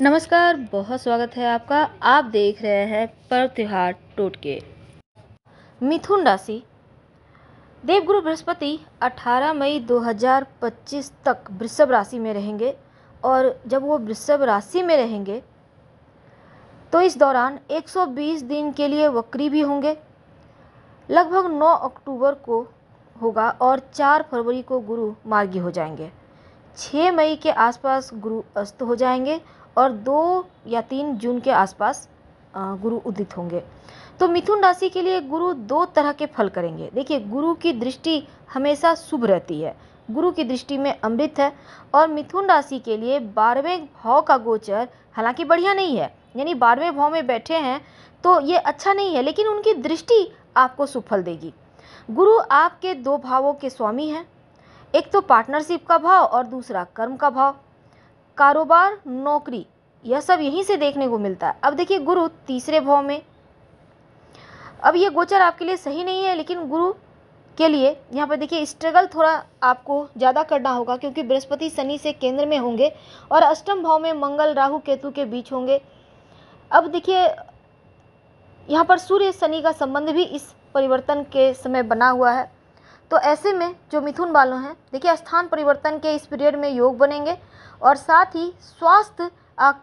नमस्कार बहुत स्वागत है आपका आप देख रहे हैं पर्व त्यौहार टोटके मिथुन राशि देवगुरु बृहस्पति 18 मई 2025 तक वृषभ राशि में रहेंगे और जब वो वृषभ राशि में रहेंगे तो इस दौरान 120 दिन के लिए वक्री भी होंगे लगभग 9 अक्टूबर को होगा और 4 फरवरी को गुरु मार्गी हो जाएंगे 6 मई के आसपास गुरु अस्त हो जाएंगे और दो या तीन जून के आसपास गुरु उदित होंगे तो मिथुन राशि के लिए गुरु दो तरह के फल करेंगे देखिए गुरु की दृष्टि हमेशा शुभ रहती है गुरु की दृष्टि में अमृत है और मिथुन राशि के लिए बारहवें भाव का गोचर हालांकि बढ़िया नहीं है यानी बारहवें भाव में बैठे हैं तो ये अच्छा नहीं है लेकिन उनकी दृष्टि आपको सुफल देगी गुरु आपके दो भावों के स्वामी हैं एक तो पार्टनरशिप का भाव और दूसरा कर्म का भाव कारोबार नौकरी यह सब यहीं से देखने को मिलता है अब देखिए गुरु तीसरे भाव में अब ये गोचर आपके लिए सही नहीं है लेकिन गुरु के लिए यहाँ पर देखिए स्ट्रगल थोड़ा आपको ज़्यादा करना होगा क्योंकि बृहस्पति शनि से केंद्र में होंगे और अष्टम भाव में मंगल राहु केतु के बीच होंगे अब देखिए यहाँ पर सूर्य शनि का संबंध भी इस परिवर्तन के समय बना हुआ है तो ऐसे में जो मिथुन वालों हैं देखिए स्थान परिवर्तन के इस पीरियड में योग बनेंगे और साथ ही स्वास्थ्य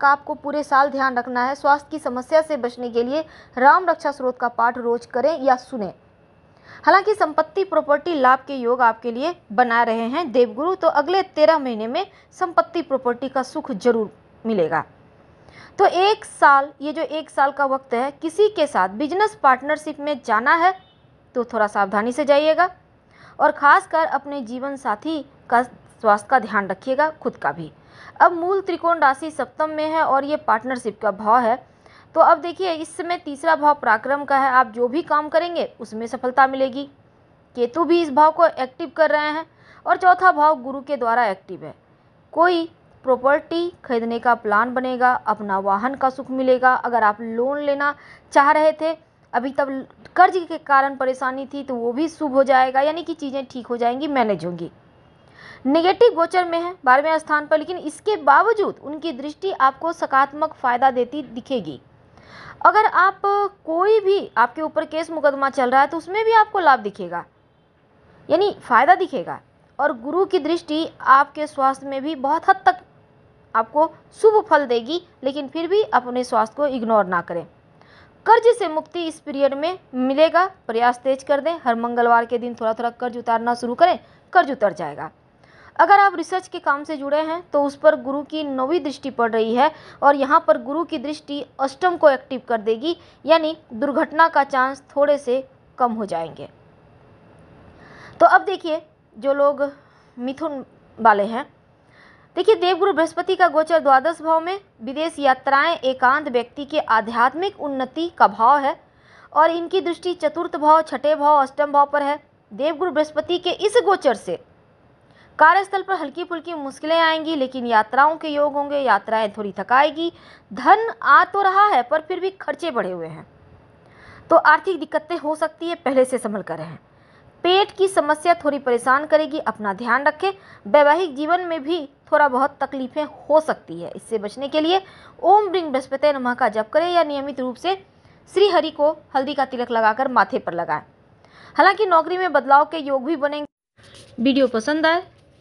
का आपको पूरे साल ध्यान रखना है स्वास्थ्य की समस्या से बचने के लिए राम रक्षा स्रोत का पाठ रोज करें या सुने हालांकि संपत्ति प्रॉपर्टी लाभ के योग आपके लिए बना रहे हैं देवगुरु तो अगले तेरह महीने में संपत्ति प्रॉपर्टी का सुख जरूर मिलेगा तो एक साल ये जो एक साल का वक्त है किसी के साथ बिजनेस पार्टनरशिप में जाना है तो थोड़ा सावधानी से जाइएगा और ख़ासकर अपने जीवन साथी का स्वास्थ्य का ध्यान रखिएगा खुद का भी अब मूल त्रिकोण राशि सप्तम में है और ये पार्टनरशिप का भाव है तो अब देखिए इस समय तीसरा भाव पराक्रम का है आप जो भी काम करेंगे उसमें सफलता मिलेगी केतु भी इस भाव को एक्टिव कर रहे हैं और चौथा भाव गुरु के द्वारा एक्टिव है कोई प्रॉपर्टी खरीदने का प्लान बनेगा अपना वाहन का सुख मिलेगा अगर आप लोन लेना चाह रहे थे अभी तब कर्ज के कारण परेशानी थी तो वो भी शुभ हो जाएगा यानी कि चीज़ें ठीक हो जाएंगी मैनेज होंगी नेगेटिव गोचर में है बारहवें स्थान पर लेकिन इसके बावजूद उनकी दृष्टि आपको सकारात्मक फ़ायदा देती दिखेगी अगर आप कोई भी आपके ऊपर केस मुकदमा चल रहा है तो उसमें भी आपको लाभ दिखेगा यानी फ़ायदा दिखेगा और गुरु की दृष्टि आपके स्वास्थ्य में भी बहुत हद तक आपको शुभ फल देगी लेकिन फिर भी अपने स्वास्थ्य को इग्नोर ना करें कर्ज से मुक्ति इस पीरियड में मिलेगा प्रयास तेज कर दें हर मंगलवार के दिन थोड़ा थोड़ा कर्ज उतारना शुरू करें कर्ज उतर जाएगा अगर आप रिसर्च के काम से जुड़े हैं तो उस पर गुरु की नौवीं दृष्टि पड़ रही है और यहाँ पर गुरु की दृष्टि अष्टम को एक्टिव कर देगी यानी दुर्घटना का चांस थोड़े से कम हो जाएंगे तो अब देखिए जो लोग मिथुन वाले हैं देखिए देवगुरु बृहस्पति का गोचर द्वादश भाव में विदेश यात्राएं एकांत व्यक्ति के आध्यात्मिक उन्नति का भाव है और इनकी दृष्टि चतुर्थ भाव छठे भाव अष्टम भाव पर है देवगुरु बृहस्पति के इस गोचर से कार्यस्थल पर हल्की फुल्की मुश्किलें आएंगी लेकिन यात्राओं के योग होंगे यात्राएं थोड़ी थकाएगी धन आ तो रहा है पर फिर भी खर्चे बढ़े हुए हैं तो आर्थिक दिक्कतें हो सकती है पहले से संभल कर रहें पेट की समस्या थोड़ी परेशान करेगी अपना ध्यान रखें वैवाहिक जीवन में भी थोड़ा बहुत तकलीफ़ें हो सकती है इससे बचने के लिए ओम ब्रिंग बृहस्पति नमः का जप करें या नियमित रूप से श्री हरि को हल्दी का तिलक लगाकर माथे पर लगाएं हालांकि नौकरी में बदलाव के योग भी बनेंगे वीडियो पसंद आए